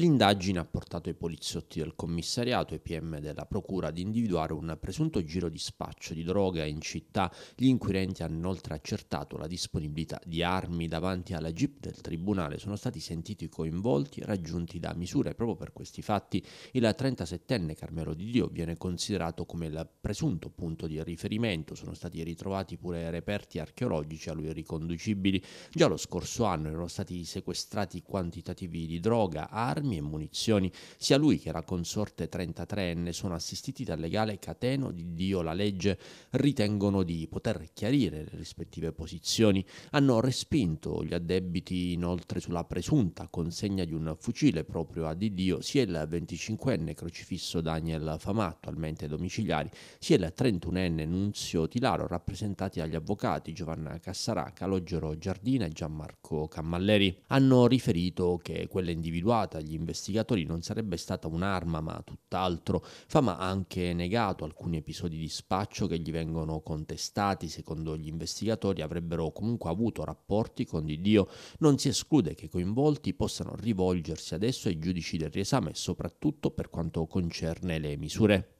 L'indagine ha portato i poliziotti del commissariato e PM della procura ad individuare un presunto giro di spaccio di droga in città. Gli inquirenti hanno inoltre accertato la disponibilità di armi davanti alla jeep del tribunale. Sono stati sentiti coinvolti e raggiunti da misure proprio per questi fatti. Il 37enne Carmelo Di Dio viene considerato come il presunto punto di riferimento. Sono stati ritrovati pure reperti archeologici a lui riconducibili. Già lo scorso anno erano stati sequestrati quantitativi di droga, armi armi e munizioni. Sia lui che la consorte 33enne sono assistiti dal legale Cateno di Dio la legge, ritengono di poter chiarire le rispettive posizioni, hanno respinto gli addebiti inoltre sulla presunta consegna di un fucile proprio a Dio sia il 25enne crocifisso Daniel Famà, attualmente domiciliari, sia il 31enne Nunzio Tilaro, rappresentati dagli avvocati Giovanna Cassarà, Calogero Giardina e Gianmarco Cammalleri. Hanno riferito che quella individuata gli dagli investigatori non sarebbe stata un'arma ma tutt'altro. Fama ha anche negato alcuni episodi di spaccio che gli vengono contestati, secondo gli investigatori avrebbero comunque avuto rapporti con Di Dio. Non si esclude che i coinvolti possano rivolgersi adesso ai giudici del riesame, soprattutto per quanto concerne le misure